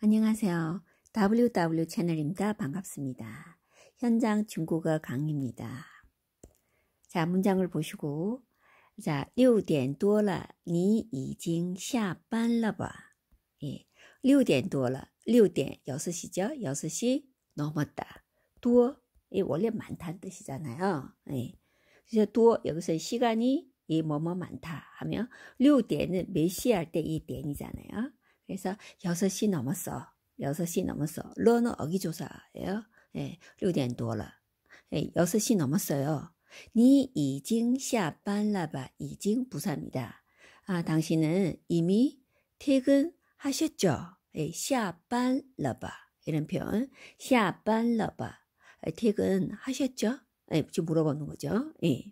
안녕하세요. WW 채널입니다. 반갑습니다. 현장 중국어 강의입니다. 자, 문장을 보시고 자, 6点多了,你已经下班了吧? 예. 6点多了,6点 6시죠? 6시 넘었다. 多 예, 원래 많다는 뜻이잖아요. 예. 그래서 多 여기서 시간이 이 뭐뭐 많다 하면 6点은 몇시에할때이 点이잖아요. 그래서 6시 넘었어. 6시 넘었어. 러는 어기조사예요. 예, 6点多了. 시 예, 6시 넘었어요. 니 이징 샤반라바 이징 부사입니다. 아, 당신은 이미 퇴근하셨죠? 예, 샤반라바 이런 표현. 샤반라바 예, 퇴근하셨죠? 예, 지금 물어보는 거죠. 예.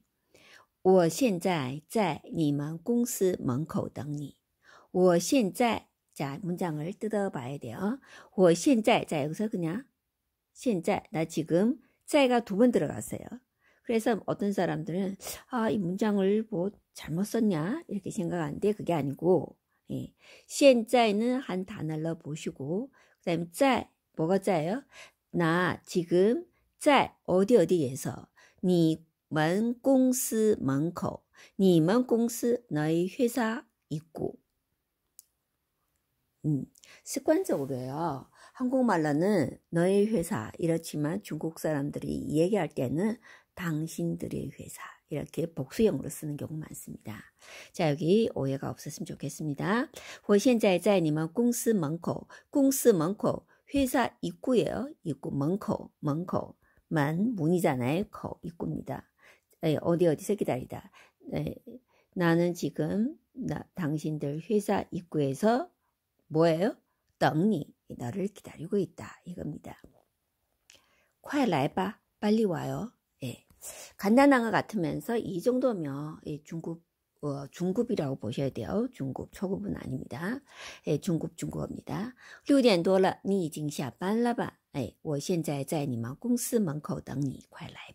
我现在在你们公司门口等你。我现在 자, 문장을 뜯어봐야 돼요. 我现在, 어, 자, 여기서 그냥 现在나 지금 在가 두 번 들어갔어요. 그래서 어떤 사람들은 아, 이 문장을 뭐 잘못 썼냐? 이렇게 생각하는데 그게 아니고 예. 现在는 한 단어로 보시고 그다음에 在 뭐가 在요? 나 지금 在 어디 어디에서 你们公司门口你们公司 너희 회사 있고 음, 습관적으로요. 한국말로는 너의 회사 이렇지만 중국 사람들이 얘기할 때는 당신들의 회사 이렇게 복수형으로 쓰는 경우 많습니다. 자 여기 오해가 없었으면 좋겠습니다. 我现在在你们公司门口,公司门口 회사 입구예요. 입구 门口,门口,만 문이잖아요. 거 입구입니다. 에, 어디 어디서 기다리다. 에, 나는 지금 나, 당신들 회사 입구에서 뭐예요? 떡니 너를 기다리고 있다 이겁니다. 콰라이바 빨리 와요. 예. 간단한 것 같으면서 이 정도면 예, 중급 어, 중급이라고 보셔야 돼요. 중급 초급은 아닙니다. 예, 중급 중급입니다. 6点多了你已经下班了吧哎我现在在你们公司门口等你快来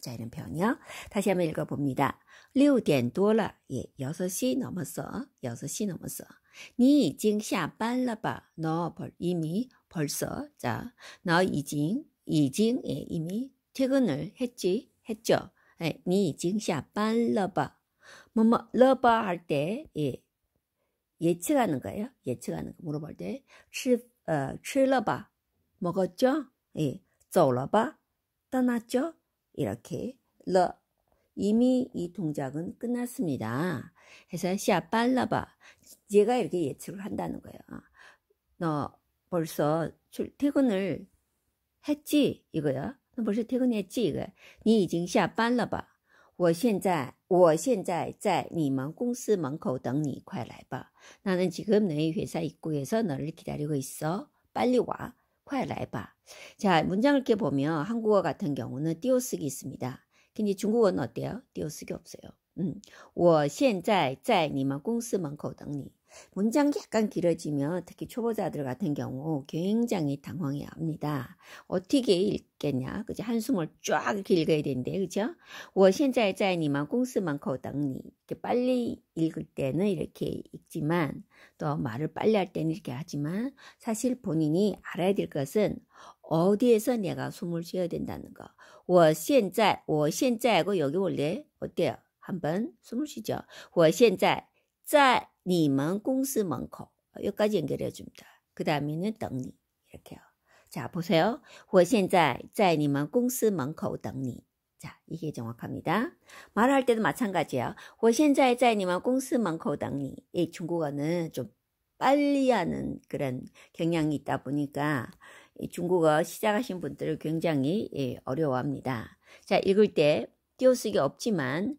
자, 이런 표현이요. 다시 한번 읽어봅니다. 6点多了, 예, 6시 넘었어. 6시 넘었어. 니 징, 샤빨라바. 너 벌, 이미 벌써. 자, 너 이징, 이징, 예, 이미 퇴근을 했지, 했죠. 예, 니 징, 샤빨라바. 뭐뭐, 러바 할 때, 예, 예측하는 거예요. 예측하는 거 물어볼 때, 吃, 어, 吃了吧? 먹었죠? 예, 走了吧? 떠났죠? 이렇게 러 이미 이 동작은 끝났습니다. 해서 시아 빨라봐. 제가 이렇게 예측을 한다는 거예요. 너 벌써 출, 퇴근을 했지 이거야. 너 벌써 퇴근했지 이거니 이징 시아 빨라봐. 我现在我现在在你们公司门口等你快来吧나는지금너희회사입구에서너를기다리고있어빨리와 快来吧. 자, 문장을 이렇게 보면 한국어 같은 경우는 띄어쓰기 있습니다. 근데 중국어는 어때요? 띄어쓰기 없어요. 음, 我现在在你们公司门口等你. 문장이 약간 길어지면 특히 초보자들 같은 경우 굉장히 당황해 합니다. 어떻게 읽겠냐? 그죠? 한숨을 쫙 읽어야 되는데, 그죠? 我现在在你们公司门口等你. 이렇게 빨리 읽을 때는 이렇게 읽지만 또 말을 빨리 할 때는 이렇게 하지만 사실 본인이 알아야 될 것은 어디에서 내가 숨을 쉬어야 된다는 거. 我现在, 我现在하고 여기 원래 어때요? 한번 숨을 쉬죠. 我现在在 니먼 꽁스 멍커 어, 여기까지 연결해 줍니다. 그 다음에는 떡니 이렇게요. 자 보세요. 我现在在你们 꽁스 멍커 떡니 자 이게 정확합니다. 말할 때도 마찬가지예요. 我现在在你们 꽁스 멍커 떡니 이 중국어는 좀 빨리 하는 그런 경향이 있다 보니까 중국어 시작하신 분들을 굉장히 예, 어려워합니다. 자 읽을 때 띄어쓰기 없지만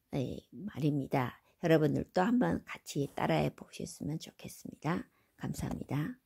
네, 말입니다. 여러분들도 한번 같이 따라해 보셨으면 좋겠습니다. 감사합니다.